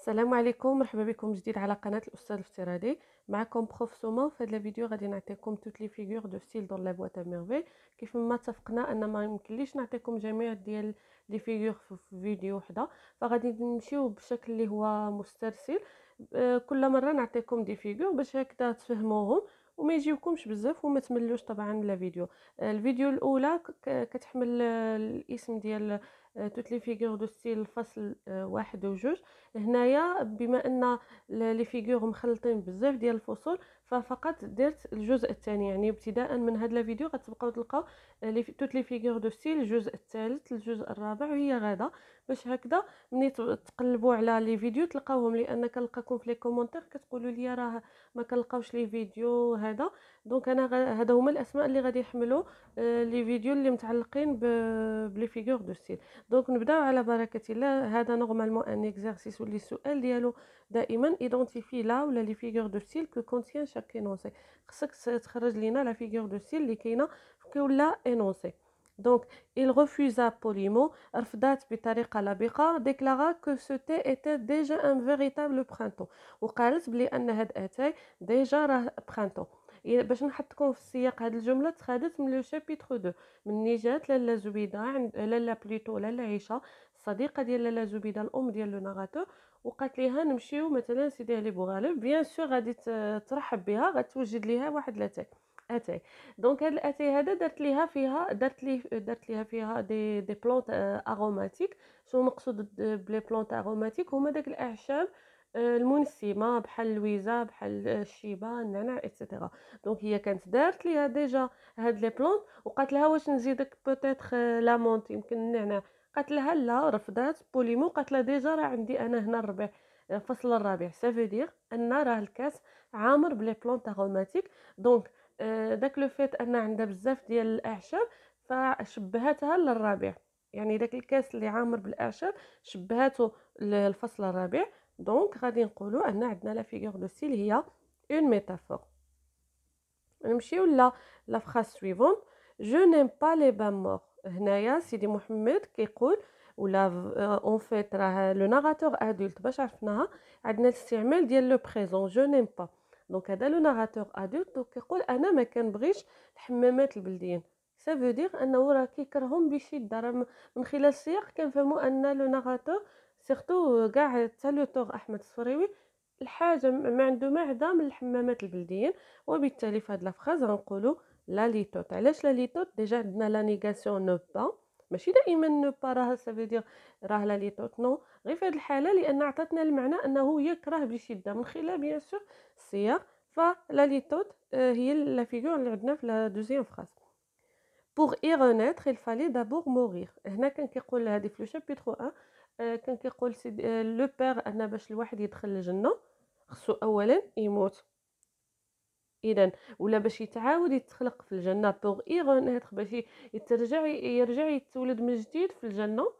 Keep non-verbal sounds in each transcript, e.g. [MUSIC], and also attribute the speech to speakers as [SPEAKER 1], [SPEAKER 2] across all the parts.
[SPEAKER 1] السلام عليكم مرحبا بكم جديد على قناه الاستاذ الافتراضي معكم بروف سومون في هذا الفيديو غادي نعطيكم توت لي فيغور دو ستيل دون لا بواط ميرفي كيف ما اتفقنا ان ما يمكنليش نعطيكم جميع ديال لي فيغور في فيديو وحده فغادي نمشيو بشكل اللي هو مسترسل آه، كل مره نعطيكم دي فيغور باش هكذا تفهموهم وما يجيوكمش بزاف وما تملوش طبعا لا فيديو آه، الفيديو الاولى كتحمل آه، الاسم ديال توت لي فيغور دو ستيل الفصل واحد وجوج هنايا بما ان لي فيغور مخلطين بزاف ديال الفصول ففقط درت الجزء الثاني يعني ابتداء من هاد لا فيديو غتبقاو تلقاو توت آه، لي فيغور دو ستيل الجزء الثالث الجزء الرابع وهي غاده باش هكذا ملي تقلبوا على لي فيديو تلقاوهم لان كنلقاكم في لي كومونتير كتقولوا لي راه ما كنلقاوش لي فيديو هذا دونك انا هذا هما الاسماء اللي غادي يحملوا آه، لي فيديو اللي متعلقين بلي فيغور دو ستيل دونك نبداو على بركه الله هذا نورمالمون ان اكزرسيس واللي السؤال ديالو دائما ايدونتيفي لا ولا لي فيغور دو ستيل كو كونتيان شاك انونسي خصك تخرج لينا لا فيغور دو ستيل اللي كاينه في كل انونسي Donc, il refusa poliment, رفضت بطريقة لبقة, déclara que ce thé était déjà un véritable printemps. وقالت بلي أن هاد اتاي ديجا راه printemps. باش نحطكم في السياق هاد الجملة تخادت من لو شابيتر 2 مني جات لالا زبيدة عند لالا بليتو لالا عيشة الصديقة ديال لالا زبيدة الأم ديال لو ناغاتور وقالت ليها نمشيو مثلا سيدي علي بوغالب بيان سور غادي ترحب بها غتوجد ليها واحد لاتاي اتاي دونك هاد الاتاي هذا درت ليها فيها درت لي درت ليها فيها دي دي بلونت اروماتيك شنو مقصود بلي بلونت اروماتيك هما داك الاعشاب آه، المنسمه بحال اللويزه بحال الشيبه النعناع ايتترا دونك هي كانت دارت ليها ديجا هاد لي بلونت وقالت لها واش نزيدك بوتيتر لامونت يمكن النعناع قالت لها لا رفضات بوليمو قالت لها ديجا راه عندي انا هنا الربع فصل الرابع سافو دير ان راه الكاس عامر بلي بلونت اروماتيك دونك داك آه، لو فيت ان عندها بزاف ديال الاعشاب فشبهتها للربيع يعني داك الكاس اللي عامر بالاعشاب شبهته للفصل الربيع دونك غادي نقولوا ان عندنا لا فيغور دو سيل هي اون ميتافور نمشيو لا لا فراس سويفون جو نيم با لي بان هنايا سيدي محمد كيقول ولا اون آه، فيت راه لو ناراتور ادولت باش عرفناها عندنا الاستعمال ديال لو بريزون جو نيم با دونك هذا لو ناراتور ادولت دونك كيقول انا ما كنبغيش الحمامات البلديين سا فو دير انه راه كيكرههم بشده راه من خلال السياق كنفهموا ان لو ناراتور سيرتو كاع حتى احمد الصفريوي الحاجه ما عنده معده من الحمامات البلديين وبالتالي في هاد لافراز غنقولوا لا ليتوت علاش لا ليتوت ديجا عندنا لا نيغاسيون نو با ماشي دائما نو با راه سافو راه لا لي نو غير في هاد الحاله لان عطاتنا المعنى انه يكره بشده من خلال بيان سور السياق فلا لي توت آه، هي لا فيغور اللي عندنا في لا دوزيام فراس بوغ اي رونيتر il fallait d'abord mourir هنا كان كيقول هادي في لو شابيترو 1 آه، كان كيقول لو بير آه، ان باش الواحد يدخل الجنه خصو اولا يموت اذا ولا باش يتعاود يتخلق في الجنه بوغ يغنيتر باش يترجع يرجع يتولد من جديد في الجنه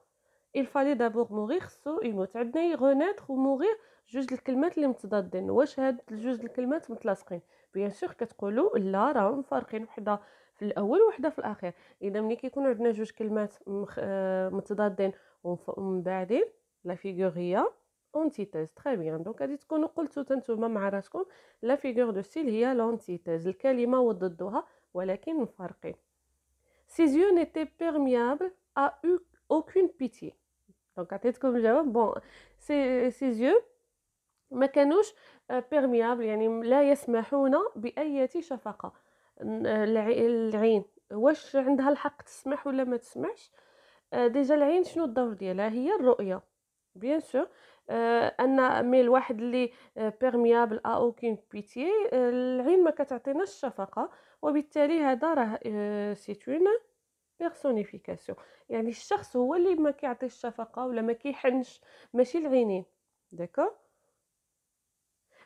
[SPEAKER 1] il fallait d'abord mourir خصو يموت عندنا يغنيتر وموغير جوج الكلمات اللي متضادين واش هاد جوج الكلمات متلاصقين بيان سور كتقولوا لا راهم مفارقين وحده في الاول وحده في الاخير اذا ملي كيكون عندنا جوج كلمات آه، متضادين ومن بعدين لا فيغور هي اونتيتيز تري بيان دونك غادي تكونوا قلتوا نتوما مع راسكم لا فيغور دو ستيل هي لونتيتيز الكلمه وضدها ولكن مفارقين سيز زيو نيتي بيرميابل ا اوكين بيتي دونك عطيتكم الجواب بون سي سيز يو ما كانوش بيرميابل يعني لا يسمحون باي شفقه العين واش عندها الحق تسمح ولا ما تسمحش ديجا euh, العين شنو الدور ديالها هي الرؤيه بيان سور آه، ان مي الواحد اللي بيرميابل ا اوكين بيتي العين ما كتعطيناش الشفقه وبالتالي هذا راه سيتون آه، بيرسونيفيكاسيون يعني الشخص هو اللي ما كيعطيش الشفقه ولا ما كيحنش ماشي العينين داكو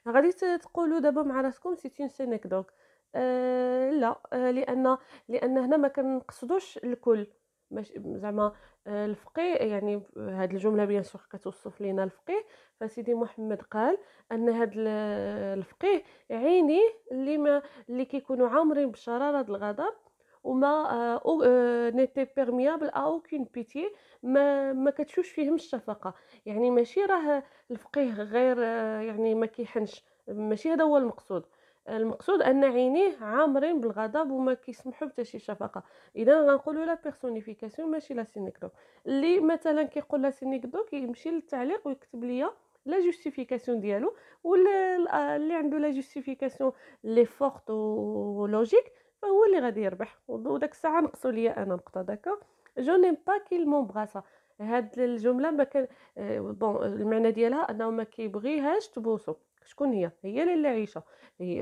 [SPEAKER 1] غادي تقولوا دابا مع راسكم اون سينيك دونك لا آه، لان لان هنا ما كنقصدوش الكل زعما الفقيه يعني هاد الجملة بيان سور كتوصف لينا الفقيه فسيدي محمد قال أن هاد الفقيه عيني اللي ما اللي كيكونوا عامرين بشرارة الغضب وما آه، أو نيتي بيرميابل اوكين بيتي ما ما كتشوش فيهم الشفقه يعني ماشي راه الفقيه غير آه، يعني ما كيحنش ماشي هذا هو المقصود المقصود ان عينيه عامرين بالغضب وما كيسمحوا حتى شي شفقه اذا غنقولوا لا بيرسونيفيكاسيون ماشي لا سينيكدو اللي مثلا كيقول لا سينيكدو كيمشي للتعليق ويكتب ليا لا جوستيفيكاسيون ديالو واللي عنده لا جوستيفيكاسيون لي فورت ولوجيك فهو اللي غادي يربح وداك الساعه نقصوا ليا انا نقطه داكا جو نيم با كي مونبغاسا هاد الجمله ما كان بون آه، المعنى ديالها انه ما كيبغيهاش تبوسو شكون هي هي لاله عيشه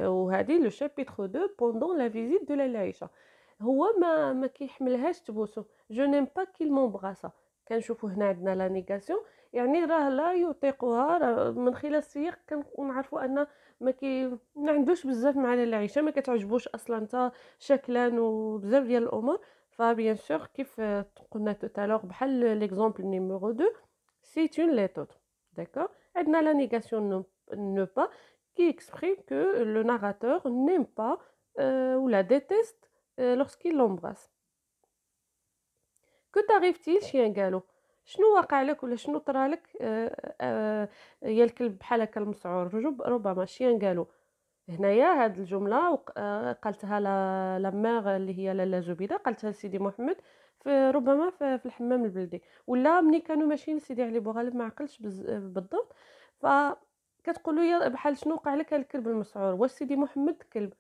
[SPEAKER 1] وهذه لو شابيتر 2 بوندون لا فيزيت دو لاله عيشه هو ما ما كيحملهاش تبوسو جو نيم با كيل مونبغاسا كنشوفو هنا عندنا لا نيغاسيون يعني راه لا يطيقها راه من خلال السياق كنعرفوا ان ما كي ما عندوش بزاف مع لاله عيشه ما كتعجبوش اصلا تا شكلا وبزاف ديال الامور فبيان سور كيف قلنا توتالور بحال ليكزومبل نيميرو 2 سي اون لي توت داكور عندنا لا نيغاسيون نو ne pas, qui exprime que le narrateur n'aime pas euh, ou la déteste euh, lorsqu'il l'embrasse. Que t'arrive-t-il chez un galop شنو واقع لك ولا شنو طرا لك يا الكلب بحال هكا المسعور ربما شيان قالوا هنايا هاد الجمله قالتها لا ميغ اللي هي لالا زبيده قالتها لسيدي محمد في ربما في الحمام البلدي ولا ملي كانوا ماشيين لسيدي علي بوغالب ما عقلش بالضبط ف كتقول له يا بحال شنو وقع لك الكلب المسعور واش سيدي محمد كلب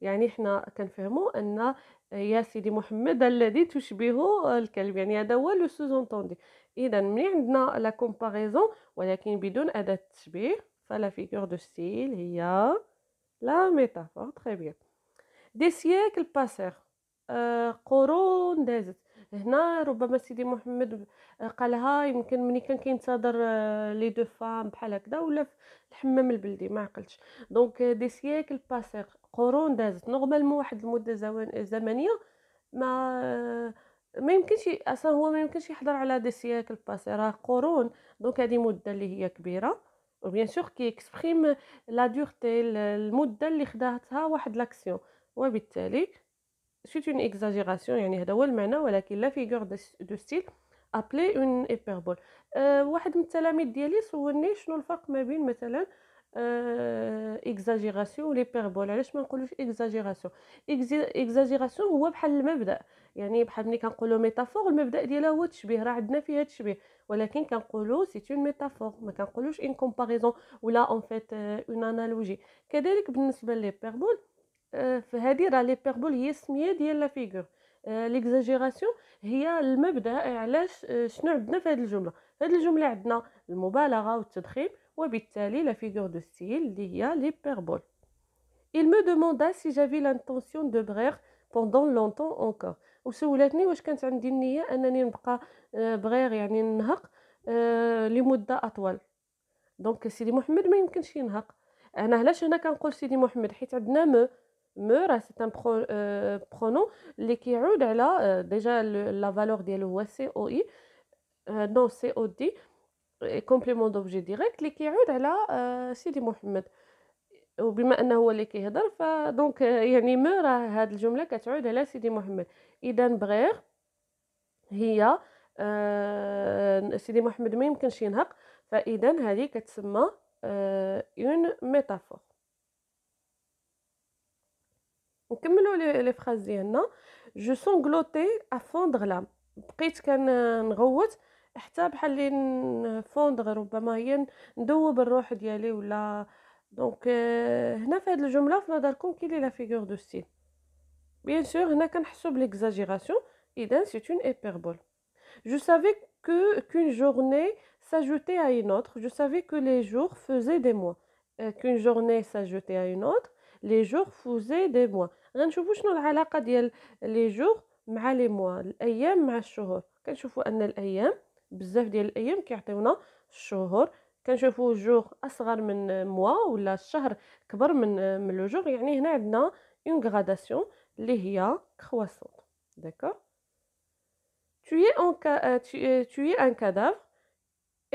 [SPEAKER 1] يعني حنا كنفهموا ان يا سيدي محمد الذي تشبه الكلب يعني هذا هو لو سوزونتوندي اذا ملي عندنا لا كومباريزون ولكن بدون اداه التشبيه فلا فيغور دو ستيل هي لا ميتافور تري بيان دي سيكل باسير قرون دازت هنا ربما سيدي محمد قالها يمكن ملي كان كينتظر لي دو فام بحال هكذا ولا الحمام البلدي ما عقلتش دونك دي سيكل باسيغ قرون دازت نورمالمون واحد المده زمنيه ما [HESITATION] ما يمكنش اصلا هو ما يمكنش يحضر على دي سيكل باسي راه قرون دونك هذه مده اللي هي كبيره وبيان سور كي اكسبريم لا دورتي المده اللي خداتها واحد لاكسيون وبالتالي سي اون اكزاجيراسيون يعني هذا هو المعنى ولكن لا فيغور دو ستيل ابلي اون ايبربول أه واحد من التلاميذ ديالي سولني شنو الفرق ما بين مثلا أه اكزاجيراسيون وليبربول علاش ما نقولوش اكزاجيراسيون اكزاجيراسيون هو بحال المبدا يعني بحال ملي كنقولوا ميتافور المبدا ديالها هو التشبيه راه عندنا فيها التشبيه ولكن كنقولوا سي اون ميتافور ما كنقولوش ان كومباريزون ولا اون فيت اون انالوجي كذلك بالنسبه لليبربول أه فهذه راه ليبربول هي السميه ديال لا فيغور ليكزاجيراسيون آه، هي المبدا علاش آه، شنو عندنا في هذه الجمله في هذه الجمله عندنا المبالغه والتضخيم وبالتالي لا فيغور دو ستيل اللي هي ليبربول il me demanda si j'avais l'intention de brer pendant longtemps encore وسولتني واش كانت عندي النيه انني نبقى بغير آه، يعني نهق لمده اطول دونك سيدي محمد ما يمكنش ينهق انا علاش هنا كنقول سيدي محمد حيت عندنا مو مو راه سي ان برونون اللي كيعود على ديجا لا فالور ديالو هو سي او اي نو سي او دي كومبليمون دوبجي ديريكت اللي كيعود على سيدي محمد وبما انه هو اللي كيهضر فدونك يعني مو راه هاد الجمله كتعود على سيدي محمد اذا بغير هي آه سيدي محمد ما يمكنش ينهق فاذا هذه كتسمى اون ميتافور On continue avec la phrase d'hier. Je suis engloutie à fondre l'âme. Je suis en train de me débrouiller. Je suis en train de me débrouiller. Je suis en train de me débrouiller. Donc, dans cette phrase, vous voyez la figure de style. Bien sûr, on peut considérer l'exagération. C'est une hyperbole. Je savais qu'une journée s'ajoutait à une autre. Je savais que les jours faisaient des mois. Euh, qu'une journée s'ajoutait à une autre. Les jours faisaient des mois. غنشوفوا شنو العلاقه ديال لي جوغ مع لي موا الايام مع الشهور كنشوفوا ان الايام بزاف ديال الايام كيعطيونا الشهور كنشوفوا جوغ اصغر من موا ولا الشهر كبر من من لو يعني هنا عندنا اون غراداسيون اللي هي كرواسون داكور tuer un, es un cadavre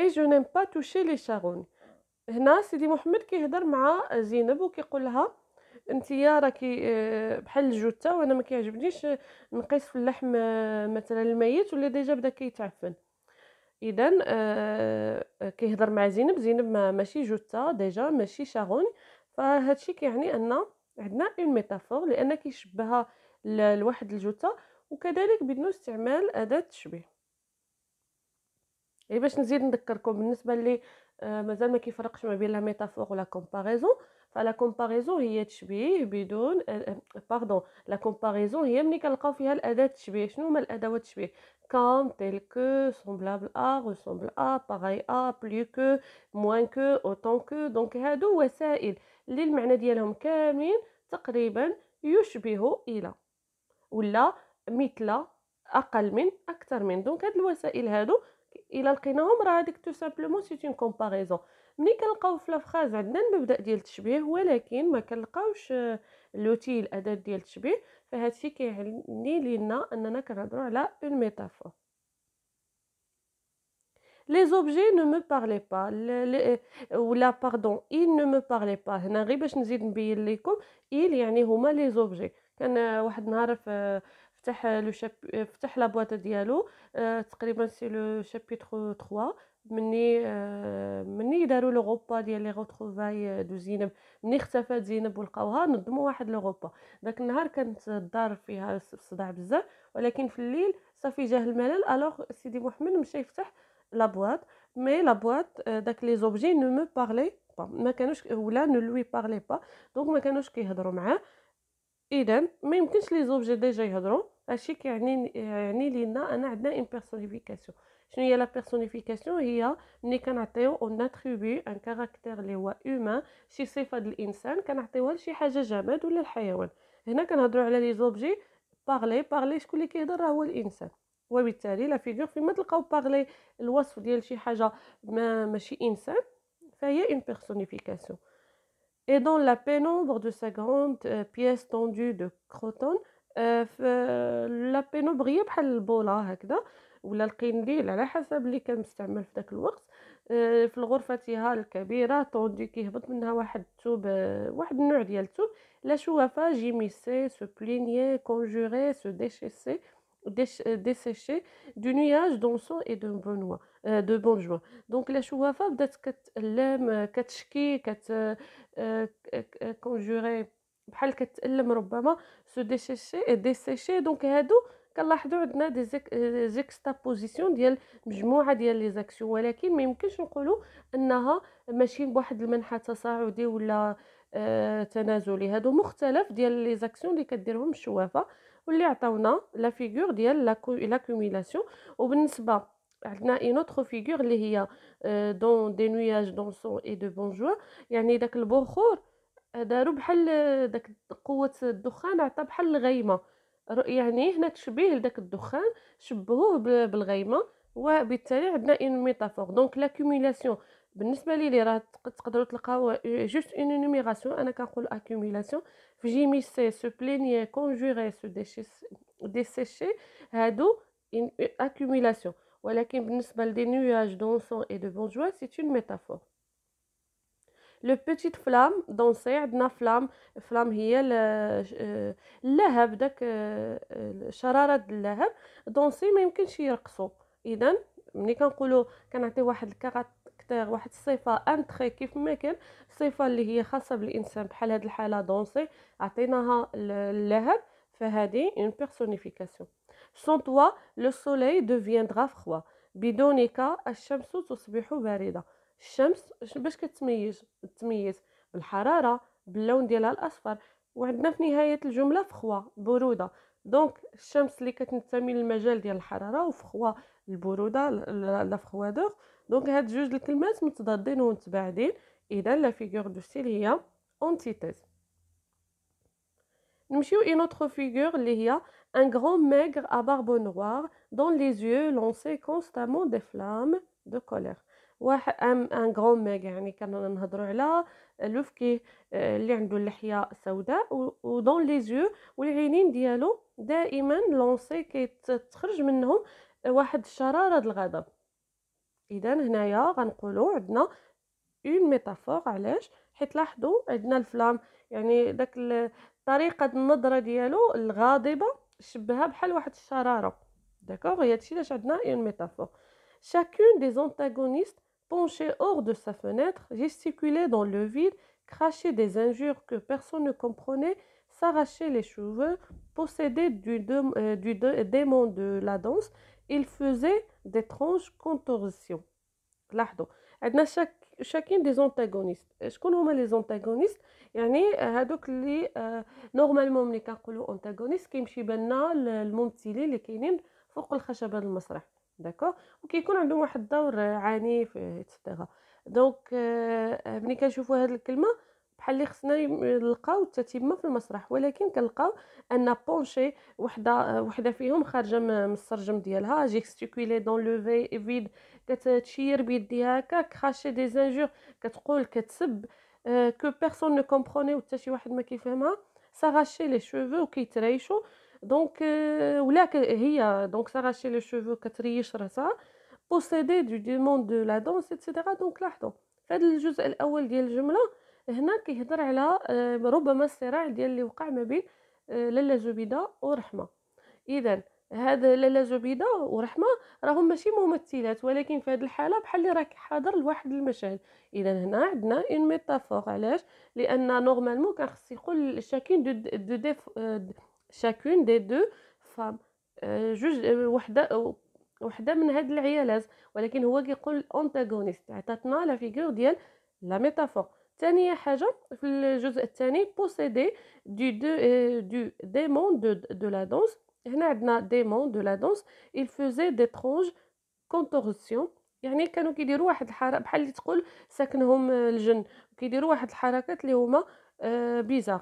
[SPEAKER 1] et je n'aime pas toucher les charognes هنا سيدي محمد كيهضر مع زينب وكيقول لها يا راكي آه، بحال الجثه وانا ما كيعجبنيش آه، نقيس في اللحم آه، مثلا الميت ولا ديجا بدا كيتعفن اذا كيهضر مع زينب زينب ما ماشي جثه ديجا ماشي شاغون فهادشي كيعني ان عندنا اون ميتافور لان كيشبهها لواحد الجثه وكذلك بدون استعمال اداه التشبيه يعني باش نزيد نذكركم بالنسبه اللي آه، مازال ما كيفرقش ما بين لا ميتافور ولا كومباريزون فلا كومباريزون هي تشبيه بدون باردون لا كومباريزون هي ملي كنلقاو فيها الاداه التشبيه شنو هما الادوات التشبيه كام تيل كو سومبلابل ا ريسومبل ا باغاي ا بلو كو موان كو اوتون كو دونك هادو وسائل اللي المعنى ديالهم كاملين تقريبا يشبه الى ولا مثل اقل من اكثر من دونك هاد الوسائل هادو الا لقيناهم راه هذيك تو سامبلومون سي اون كومباريزون ملي كنلقاو في لافراز عندنا المبدا ديال التشبيه ولكن ما كنلقاوش آه، لوتي الاداه ديال التشبيه فهادشي كيعني لينا اننا كنهضروا على اون ميتافور لي زوبجي نو مو بارلي با ولا باردون il نو مو بارلي با هنا غير باش نزيد نبين لكم il يعني هما لي زوبجي كان آه، واحد النهار في فتح لو شاب فتح لا بواط ديالو آه، تقريبا سي لو شابيتر 3 مني آه، مني داروا لو غوبا ديال لي غوتروفاي دو زينب مني اختفات زينب ولقاوها نظموا واحد لو غوبا داك النهار كانت الدار فيها صداع بزاف ولكن في الليل صافي جاه الملل الوغ سيدي محمد مشى يفتح لا بواط مي لا بواط آه، داك لي زوبجي نو مو بارلي با ما كانوش ولا نو لوي بارلي با دونك ما كانوش كيهضروا معاه اذا ما يمكنش لي زوبجي ديجا يهضروا هادشي كيعني يعني لينا انا عندنا اون بيرسونيفيكاسيون شنو هي لا بيرسونيفيكاسيون هي ملي كنعطيو اون اتريبي ان كاركتير لي هو اومان شي صفه ديال الانسان كنعطيوها لشي حاجه جماد ولا الحيوان هنا كنهضروا على لي زوبجي بارلي بارلي شكون اللي كيهضر راه هو الانسان وبالتالي لا فيغور فيما تلقاو بارلي الوصف ديال شي حاجه ما ماشي انسان فهي اون بيرسونيفيكاسيون اي دون لا بينومبر دو سا grande بيس euh, tendue دو كروتون آه، لابينو بغية بحال البوله هكذا ولا القنديل على حسب اللي كان مستعمل في ذاك الوقت آه، في غرفتها الكبيرة طوندي كيهبط منها واحد التوب آه، واحد النوع ديال التوب لا شوافا جيميسي سو بلينيي كونجوري سو ديشيسي desséché du nuage d'encens اي دو بونوا دو bon juin لا شوافا بدات كتلم كتشكي كت كونجوري بحال كتألم ربما سو دي سيشي دونك هادو كنلاحظوا عندنا دي زيك زيكستابوزيسيون ديال مجموعه ديال لي زاكسيون ولكن ما يمكنش نقولوا انها ماشي بواحد المنحى تصاعدي ولا آه تنازلي هادو مختلف ديال لي زاكسيون اللي كديرهم الشوافه واللي عطاونا لا فيغور ديال لاكوميلاسيون وبالنسبه عندنا اون اوتر فيغور اللي هي دون دي نوياج دون سون اي دو بون يعني داك البخور داروا بحال داك قوه الدخان عطى بحال الغيمه يعني هنا تشبيه لداك الدخان شبهوه بالغيمه وبالتالي عندنا اون ميتافور دونك لاكوميلاسيون بالنسبه لي لي راه تقدروا تلقاو جوست اون نوميراسيون انا كنقول اكوميلاسيون في جيميسي سي سو بليني كونجوري سو ديسيشي هادو اكوميلاسيون ولكن بالنسبه لدي نواج دونسون اي دو بونجوا سي اون ميتافور لو بوتيت فلام دونسي عندنا فلام فلام هي آه، اللهب داك آه، آه، شراره اللهب دونسي ما يمكنش يرقصوا اذا ملي كنقولوا كنعطي واحد الكاركتير واحد الصفه ان تري كيف ما كان الصفه اللي هي خاصه بالانسان بحال هاد الحاله دونسي عطيناها اللهب فهذه اون بيرسونيفيكاسيون سون توا لو سولي دوفيندرا فخوا بدونك الشمس تصبح بارده الشمس باش كتميز تميز بالحراره باللون ديالها الاصفر وعندنا في نهايه الجمله فخوا بروده دونك الشمس اللي كتنتمي للمجال ديال الحراره وفخوا البروده لا فخوادور دونك هاد جوج الكلمات متضادين ومتباعدين اذا لا فيغور دو ستيل هي اونتيتيز نمشيو اي نوتر فيغور اللي هي ان غران ميغ ا باربو نوار دون لي زيو لونسي كونستامون دي فلام دو كولير واحد ام ان غون ميغ يعني كنا نهضروا على لوفكي آه، اللي عنده اللحيه سوداء ودون لي زيو والعينين ديالو دائما لونسي كيتخرج منهم واحد الشراره ديال الغضب اذا هنايا غنقولوا عندنا اون ميتافور علاش حيت لاحظوا عندنا الفلام يعني داك طريقه النظره ديالو الغاضبه شبهها بحال واحد الشراره داكوغ هي هادشي علاش عندنا اون ميتافور شاكون دي زونتاغونيست penché hors de sa fenêtre, gesticulait dans le vide, crachait des injures que personne ne comprenait, s'arrachait les cheveux, possédait du, euh, du démon de la danse, il faisait d'étranges contorsions. chacune des antagonistes je هما لي antagonistes. يعني هادوك اللي نورمالمون ملي كنقولوا انتاغونيست كيمشي بالنا الممثلين اللي كاينين فوق الخشبه المسرح داكو وكيكون عندهم واحد الدور عنيف اتسيتيرا دونك آه، آه، ملي كنشوفوا هاد الكلمه بحال اللي خصنا نلقاو التتمه في المسرح ولكن كنلقاو ان بونشي وحده آه، وحده فيهم خارجه من السرجم ديالها جيكستيكولي دون لو في فيد كتشير بيديها هكا كراشي دي زانجور كتقول كتسب كو بيرسون نو كومبروني وحتى شي واحد ما كيفهمها ساغاشي لي شوفو وكيتريشو دونك ولا هي دونك ساراشي لي شوفو كتريش راسها بوسيدي دو ديموند دو لا دونس ايتترا دونك لاحظوا في الجزء الاول ديال الجمله هنا كيهضر على ربما الصراع ديال اللي وقع ما بين لالا زبيده ورحمه اذا هاد لالا زبيده ورحمه راهم ماشي ممثلات ولكن في هذه الحاله بحال اللي راك حاضر لواحد المشهد اذا هنا عندنا اون ميتافور علاش لان نورمالمون كان خص يقول شاكين دو دو, دو, دو, دو شاكون دي دو فام آه، جوج آه، وحده وحده من هاد العيالات ولكن هو كيقول اونتاغونيست عطاتنا لا فيغور ديال لا ميتافور ثانيه حاجه في الجزء الثاني بوسيدي دو دو دو ديمون دو دو لا دونس هنا عندنا ديمون دو لا دونس il faisait d'étranges contorsions يعني كانوا كيديروا واحد الحركه بحال اللي تقول ساكنهم آه، الجن كيديروا واحد الحركات اللي هما بيزار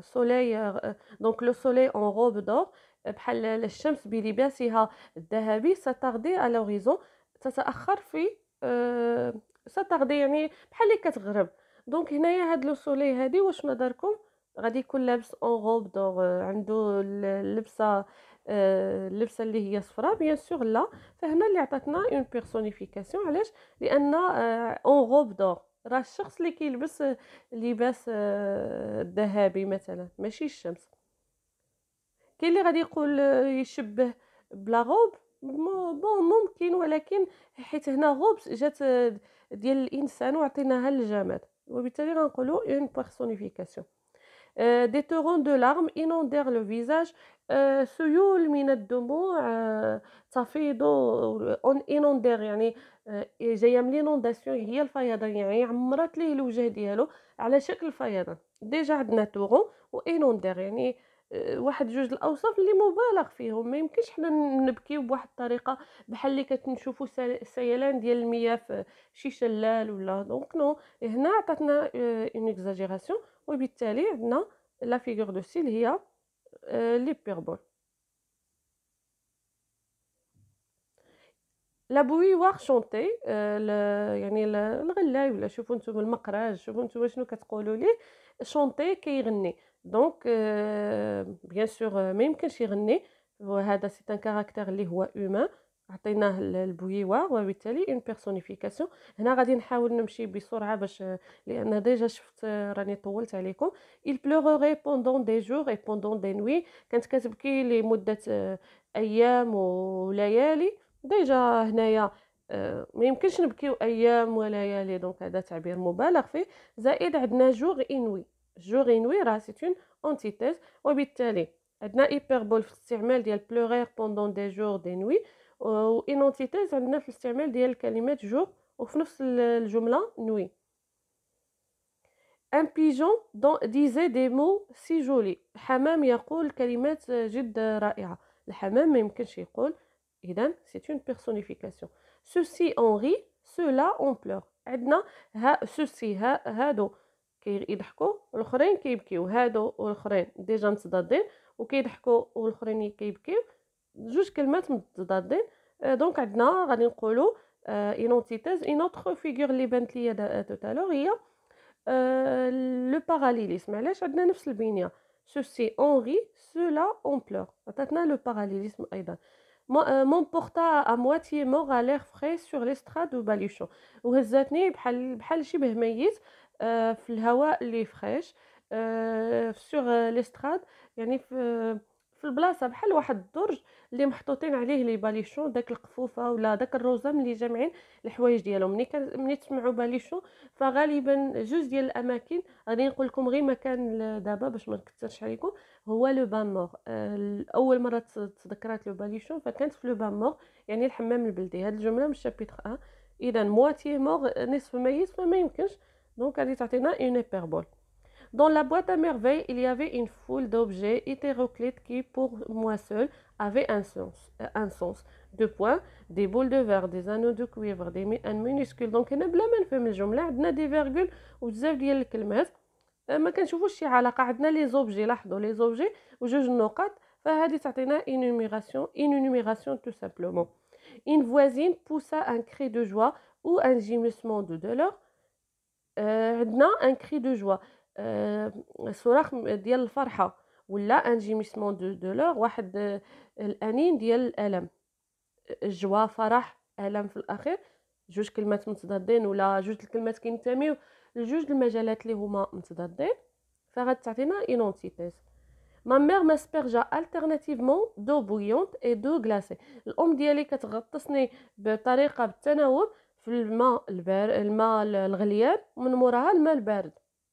[SPEAKER 1] سولي دونك لو سولي اون روب دور بحال الشمس بلباسها الذهبي ستغدي على لوريزون تتاخر في آه، ستغدي يعني بحال اللي كتغرب دونك هنايا هاد لو سولي هادي واش ما داركم غادي يكون لابس اون روب دور عنده اللبسه آه، اللبسه اللي هي صفراء بيان سور لا فهنا اللي عطاتنا اون بيرسونيفيكاسيون علاش لان اون روب دور راه الشخص اللي كيلبس لباس آه، ذهبي مثلا ماشي الشمس كاين اللي غادي يقول آه، يشبه بلا غوب بون ممكن ولكن حيت هنا غوب جات آه، ديال الانسان وعطيناها للجماد وبالتالي غنقولوا اون بيرسونيفيكاسيون دي تورون دو لارم انوندير لو فيزاج سيول من الدموع تفيض اون انوندير يعني آه، إيه، جايه من لينونداسيون هي الفيضان يعني عمرات ليه الوجه ديالو على شكل فيضان ديجا عندنا و واينوندير يعني آه، واحد جوج الاوصاف اللي مبالغ فيهم ما يمكنش حنا نبكيو بواحد الطريقه بحال اللي كتنشوفوا سيلان ديال المياه في شي شلال ولا دونك نو هنا عطاتنا اون اكزاجيراسيون وبالتالي عندنا لا فيغور دو سيل هي لي آه، بيربول لابوي واغ شونتي آه يعني الغلاي ولا شوفوا نتوما المقراج شوفوا نتوما شنو كتقولوا ليه شونتي كيغني دونك آه بيان آه، سور ما يمكنش يغني وهذا سي ان كاركتر اللي هو اومان عطيناه البويوه وبالتالي اون بيرسونيفيكاسيون هنا غادي نحاول نمشي بسرعه باش آه، لان ديجا شفت آه، راني طولت عليكم il pleurerait pendant des jours et pendant des nuits كانت كتبكي لمده ايام وليالي ديجا هنايا آه، ما يمكنش نبكيو ايام وليالي دونك هذا تعبير مبالغ فيه زائد عندنا جوغ انوي جوغ انوي راه سي اون اونتيتيز وبالتالي عندنا ايبربول في الاستعمال ديال بلوغير بوندون دي جور دي نوي و اون اونتيتيز عندنا في الاستعمال ديال الكلمات جور وفي نفس الجمله نوي ان بيجون دون ديزي دي مو سي جولي حمام يقول كلمات جد رائعه الحمام ما يمكنش يقول c'est une personnification. ceci en on rit, cela en on pleure. Edna, ceux-ci, hado, kir idhko, euh, Donc, Edna, rani kolo, euh, une une autre figure euh, tout à l'heure, le parallélisme. ceci Edna n'fslbinia. on rit, cela on pleure. Attendez, le parallélisme, مون بوغطا m'emporta à moitié mort à l'air frais sur l'estrade و هزاتني بحال بحال شبه ميت في الهواء لي اللي فريش لي ليستراد يعني في في البلاصه بحال واحد الدرج اللي محطوطين عليه لي باليشو داك القفوفه ولا داك الروزا اللي جامعين الحوايج ديالهم ملي ملي تسمعوا باليشو فغالبا جوج ديال الاماكن غادي نقول لكم غير مكان دابا باش ما نكثرش عليكم هو لو بامور آه، اول مره تذكرات لو باليشو فكانت في لو بامور يعني الحمام البلدي هاد الجمله من شابيتر 1 اذا مواتي مور نصف ميت فما يمكنش دونك غادي تعطينا اون بول Dans la boîte à merveilles, il y avait une foule d'objets hétéroclites qui, pour moi seul, avaient un sens. Euh, un sens. Deux points, des boules de verre, des anneaux de cuivre, des minuscules. Donc, on a des virgules ou des كلمات a les objets là les objets. objets لاحظوا a زوبجي وجوج Il y تعطينا énumération, énumération tout simplement une voisine poussa un cri de joie ou un gémissement de douleur a euh, un cri de joie آه، صراخ ديال الفرحه ولا ان جيميسمون دو دولور واحد آه، الانين ديال الالم جوا فرح الم في الاخير جوج كلمات متضادين ولا جوج الكلمات كينتميو لجوج المجالات اللي هما متضادين فغتعطينا تعطينا اونتيتيز ما مير سبيرجا التيرناتيفمون دو بويونت اي دو غلاسي الام ديالي كتغطسني بطريقه بالتناوب في الماء البار الماء الغليان ومن موراها الماء البارد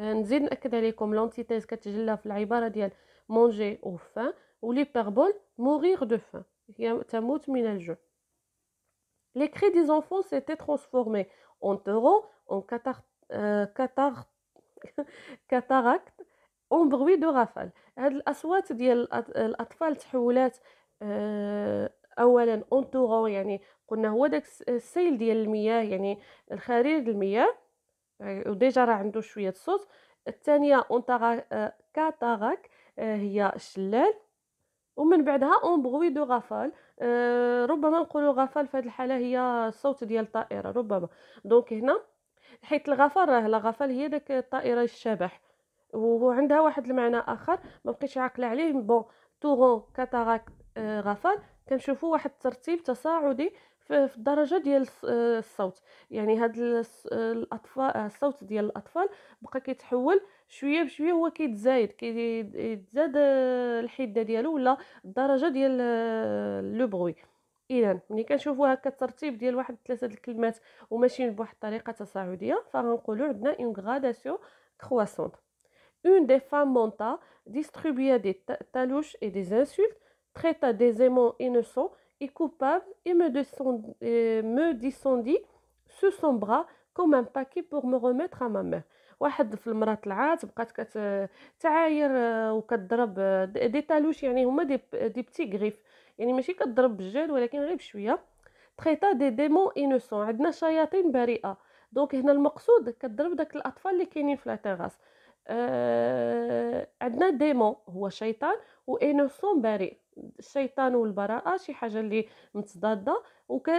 [SPEAKER 1] نزيد ناكد عليكم لونتيتيز كتجلى في العباره ديال مونجي او فان ولي بيربول موريغ دو فان هي تموت من الجوع لي كري دي زونفون سيتي ترانسفورمي اون تورو اون كاتار كاتار كاتاراكت اون بروي دو رافال هاد الاصوات ديال الاطفال تحولات اولا اون تورو يعني قلنا هو داك السيل ديال المياه يعني الخرير المياه وديجا راه عنده شويه الصوت الثانيه اونتاغا آه، كاتاغاك آه، هي الشلال ومن بعدها اون بغوي دو غفال آه، ربما نقولوا غفال في هذه الحاله هي الصوت ديال الطائره ربما دونك هنا حيت الغفال راه لا غفال هي داك الطائره الشبح وعندها واحد المعنى اخر ما بقيتش عاقله عليه بون تورون كاتاراك أه غفال كنشوفوا واحد الترتيب تصاعدي في الدرجه ديال آه، الصوت يعني هاد آه، الاطفال آه، الصوت ديال الاطفال بقى كيتحول شويه بشويه هو كيتزايد كيتزاد الحده ديالو ولا الدرجه ديال لو بروي اذا ملي كنشوفوا هكا الترتيب ديال واحد ثلاثه الكلمات وماشيين بواحد الطريقه تصاعديه فغنقولوا عندنا اون غراداسيون كرواسونت اون دي فام مونتا ديستريبيا دي تالوش اي دي انسولت تريتا دي زيمون innocents et coupable et me, descendit, et me descendit sous son bras comme un paquet pour me remettre à ma mère واحد في المرات العاد بقات كتعاير آه، وكتضرب آه، دي تالوش يعني هما دي دي بتي غريف يعني ماشي كضرب بالجال ولكن غير بشويه تخيطا دي ديمون انوسون عندنا شياطين بريئه دونك هنا المقصود كضرب داك الاطفال اللي كاينين في لاتيراس آه عندنا ديمون هو شيطان وانوسون بريء الشيطان والبراءه شي حاجه اللي متضاده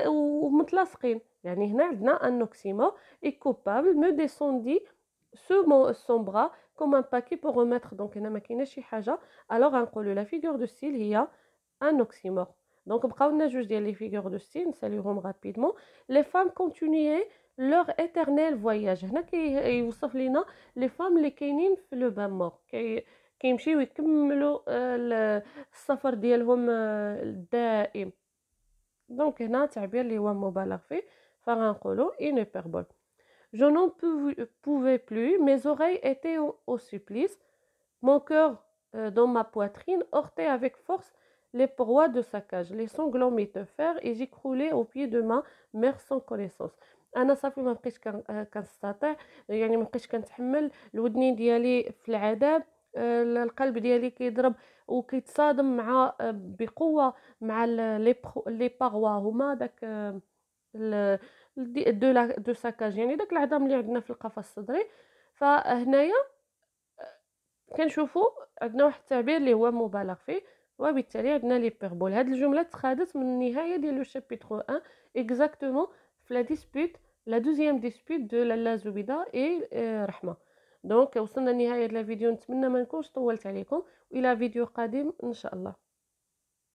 [SPEAKER 1] ومتلاصقين يعني هنا عندنا ان اوكسيمور اي كوبابل مو ديسوندي سو مو سون برا كوم ان باكي بور ريميتر دونك هنا ما كايناش شي حاجه الوغ غنقولوا لا فيغور دو ستيل هي ان اوكسيمور دونك بقاو لنا جوج ديال لي فيغور دو ستيل نساليوهم رابيدمون لي فام كونتينيي لوغ ايترنيل فواياج هنا كيوصف كي لينا لي فام لي كاينين في لو بان مور كي كيمشيو Je n'en pouvais plus, mes oreilles étaient au, supplice, mon cœur euh, dans ma poitrine heurtait avec force les parois de sa cage. Les m'étaient faire et j'écroulais au pied de ma mère sans connaissance. انا صافي ما القلب ديالي كيضرب وكيتصادم مع بقوه مع لي باغوا هما داك دو لا دو ساكاج يعني داك العظام اللي عندنا في القفص الصدري فهنايا كنشوفوا عندنا واحد التعبير اللي هو مبالغ فيه وبالتالي عندنا لي بيربول هاد الجمله تخادت من النهايه ديال لو شابيترو 1 اكزاكتومون في لا ديسبوت لا دوزيام ديسبوت دو لالا زبيده اي رحمه دونك وصلنا لنهايه الفيديو نتمنى ما نكونش طولت عليكم والى فيديو قادم ان شاء الله